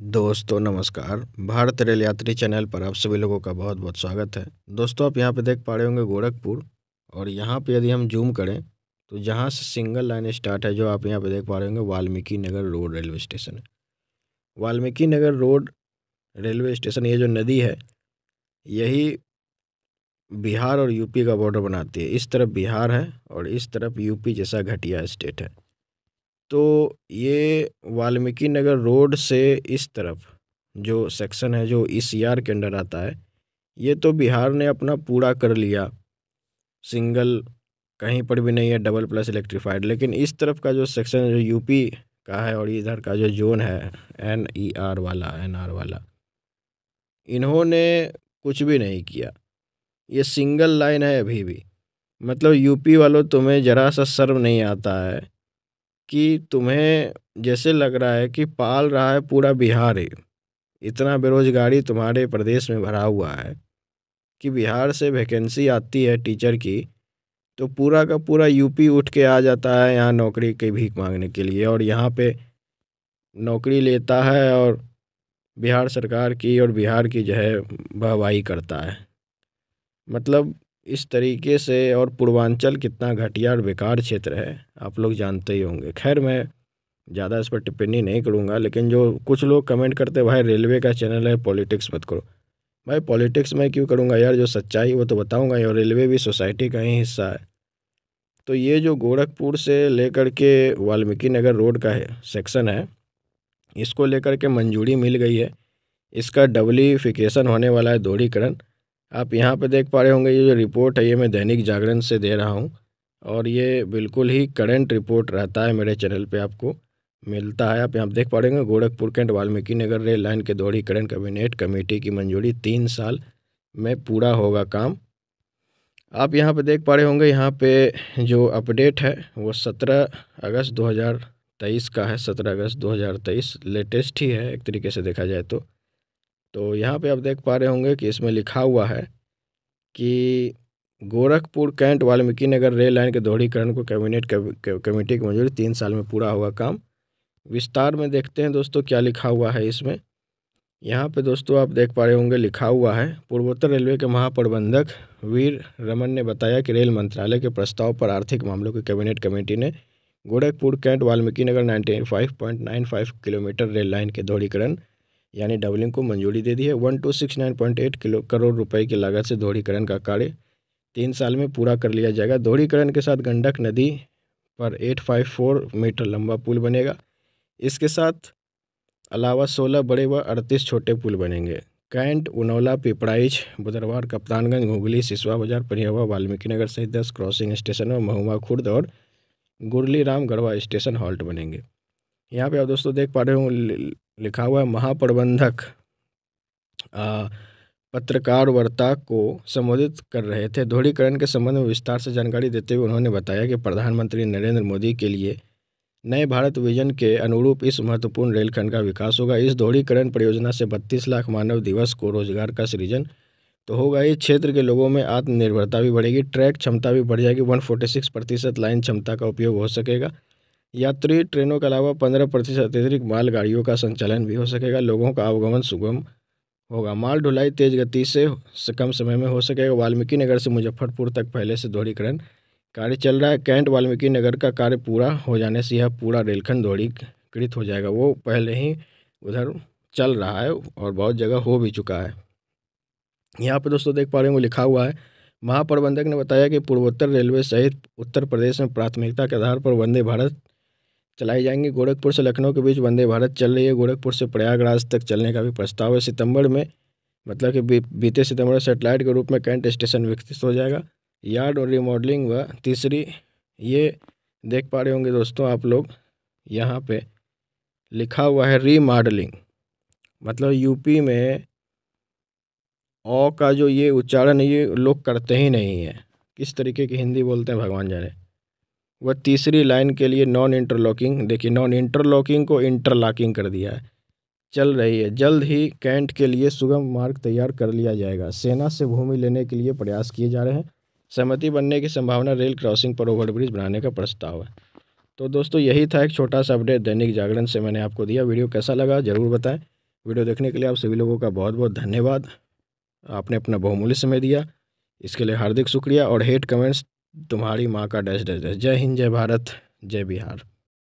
दोस्तों नमस्कार भारत रेल यात्री चैनल पर आप सभी लोगों का बहुत बहुत स्वागत है दोस्तों आप यहाँ पे देख पा रहे होंगे गोरखपुर और यहाँ पे यदि हम जूम करें तो जहाँ से सिंगल लाइन स्टार्ट है जो आप यहाँ पे देख पा रहे होंगे Valmiki Nagar road railway station है Valmiki Nagar road railway station ये जो नदी है यही बिहार और यूपी का बॉर्डर बनाती है इस तरफ बिहार है और इस तरफ यूपी जैसा घटिया स्टेट है तो ये वाल्मीकि नगर रोड से इस तरफ जो सेक्शन है जो इस यार के अंडर आता है ये तो बिहार ने अपना पूरा कर लिया सिंगल कहीं पर भी नहीं है डबल प्लस इलेक्ट्रीफाइड लेकिन इस तरफ का जो सेक्शन जो यूपी का है और इधर का जो जोन है एन ई आर वाला एन आर वाला इन्होंने कुछ भी नहीं किया ये सिंगल लाइन है अभी भी मतलब यूपी वालों तुम्हें ज़रा सा सर्व नहीं आता है कि तुम्हें जैसे लग रहा है कि पाल रहा है पूरा बिहार ही इतना बेरोजगारी तुम्हारे प्रदेश में भरा हुआ है कि बिहार से वैकेंसी आती है टीचर की तो पूरा का पूरा यूपी उठ के आ जाता है यहाँ नौकरी की भीख मांगने के लिए और यहाँ पे नौकरी लेता है और बिहार सरकार की और बिहार की जो है वाहवाही करता है मतलब इस तरीके से और पूर्वांचल कितना घटिया और बेकार क्षेत्र है आप लोग जानते ही होंगे खैर मैं ज़्यादा इस पर टिप्पणी नहीं करूँगा लेकिन जो कुछ लोग कमेंट करते भाई रेलवे का चैनल है पॉलिटिक्स मत करो भाई पॉलिटिक्स मैं क्यों करूँगा यार जो सच्चाई वो तो बताऊँगा और रेलवे भी सोसाइटी का ही हिस्सा है तो ये जो गोरखपुर से लेकर के वाल्मीकि नगर रोड का है सेक्शन है इसको लेकर के मंजूरी मिल गई है इसका डबलीफिकेशन होने वाला है दोहरीकरण आप यहाँ पे देख पा रहे होंगे ये जो रिपोर्ट है ये मैं दैनिक जागरण से दे रहा हूँ और ये बिल्कुल ही करंट रिपोर्ट रहता है मेरे चैनल पे आपको मिलता है आप यहाँ देख पा रहे होंगे Gorakhpur cantt Valmiki Nagar rail line के दोहरी करंट कैबिनेट कमेटी की मंजूरी तीन साल में पूरा होगा काम आप यहाँ पर देख पा रहे होंगे यहाँ पे जो अपडेट है वो सत्रह अगस्त दो का है सत्रह अगस्त दो लेटेस्ट ही है एक तरीके से देखा जाए तो तो यहाँ पे आप देख पा रहे होंगे कि इसमें लिखा हुआ है कि Gorakhpur cantt Valmiki Nagar rail line के दोहरीकरण को कैबिनेट कमेटी की मंजूरी तीन साल में पूरा हुआ काम विस्तार में देखते हैं दोस्तों क्या लिखा हुआ है इसमें यहाँ पे दोस्तों आप देख पा रहे होंगे लिखा हुआ है पूर्वोत्तर रेलवे के महाप्रबंधक वीर रमन ने बताया कि रेल मंत्रालय के प्रस्ताव पर आर्थिक मामलों की कैबिनेट कमेटी ने Gorakhpur cantt Valmiki Nagar five kilometre rail line के दोहरीकरण यानी डबलिंग को मंजूरी दे दी है one two six nine point eight kilo crore रुपए की लागत से दोहरीकरण का कार्य तीन साल में पूरा कर लिया जाएगा दोहरीकरण के साथ गंडक नदी पर एट फाइव फोर मीटर लंबा पुल बनेगा इसके साथ अलावा सोलह बड़े व अड़तीस छोटे पुल बनेंगे कैंट उनौला पिपराइच बुधरवार कप्तानगंज घूगली सिसवा बाजार परियावा वाल्मीकि नगर सहित दस क्रॉसिंग स्टेशन और महुमा खुर्द और Gurli Ramgarhwa station halt बनेंगे यहाँ पे आप दोस्तों देख पा रहे हो लिखा हुआ है महाप्रबंधक पत्रकार वार्ता को संबोधित कर रहे थे दोहरीकरण के संबंध में विस्तार से जानकारी देते हुए उन्होंने बताया कि प्रधानमंत्री नरेंद्र मोदी के लिए नए भारत विजन के अनुरूप इस महत्वपूर्ण रेलखंड का विकास होगा इस दोहरीकरण परियोजना से बत्तीस लाख मानव दिवस को रोजगार का सृजन तो होगा इस क्षेत्र के लोगों में आत्मनिर्भरता भी बढ़ेगी ट्रैक क्षमता भी बढ़ जाएगी वन प्रतिशत लाइन क्षमता का उपयोग हो सकेगा यात्री ट्रेनों के अलावा पंद्रह प्रतिशत अतिरिक्त मालगाड़ियों का संचालन भी हो सकेगा लोगों का आवागमन सुगम होगा माल ढुलाई तेज गति से, कम समय में हो सकेगा वाल्मीकि नगर से मुजफ्फरपुर तक पहले से दोहरीकरण कार्य चल रहा है कैंट वाल्मीकि नगर का कार्य पूरा हो जाने से यह पूरा रेलखंड दोहरीकृत हो जाएगा वो पहले ही उधर चल रहा है और बहुत जगह हो भी चुका है यहाँ पर दोस्तों देख पा रहे हो लिखा हुआ है महाप्रबंधक ने बताया कि पूर्वोत्तर रेलवे सहित उत्तर प्रदेश में प्राथमिकता के आधार पर वंदे भारत चलाई जाएंगी गोरखपुर से लखनऊ के बीच वंदे भारत चल रही है गोरखपुर से प्रयागराज तक चलने का भी प्रस्ताव है सितंबर में मतलब कि बीते सितंबर सेटेलाइट के रूप में कैंट स्टेशन विकसित हो जाएगा यार्ड और रिमॉडलिंग व तीसरी ये देख पा रहे होंगे दोस्तों आप लोग यहाँ पे लिखा हुआ है रीमॉडलिंग मतलब यूपी में ओ का जो ये उच्चारण ये लोग करते ही नहीं है किस तरीके की हिंदी बोलते हैं भगवान जाने वह तीसरी लाइन के लिए नॉन इंटरलॉकिंग देखिए नॉन इंटरलॉकिंग को इंटरलॉकिंग कर दिया है चल रही है जल्द ही कैंट के लिए सुगम मार्ग तैयार कर लिया जाएगा सेना से भूमि लेने के लिए प्रयास किए जा रहे हैं सहमति बनने की संभावना रेल क्रॉसिंग पर ओवरब्रिज बनाने का प्रस्ताव है तो दोस्तों यही था एक छोटा सा अपडेट दैनिक जागरण से मैंने आपको दिया वीडियो कैसा लगा ज़रूर बताएं वीडियो देखने के लिए आप सभी लोगों का बहुत बहुत धन्यवाद आपने अपना बहुमूल्य समय दिया इसके लिए हार्दिक शुक्रिया और हेट कमेंट्स तुम्हारी माँ का डैश डैश डैश जय हिंद जय भारत जय बिहार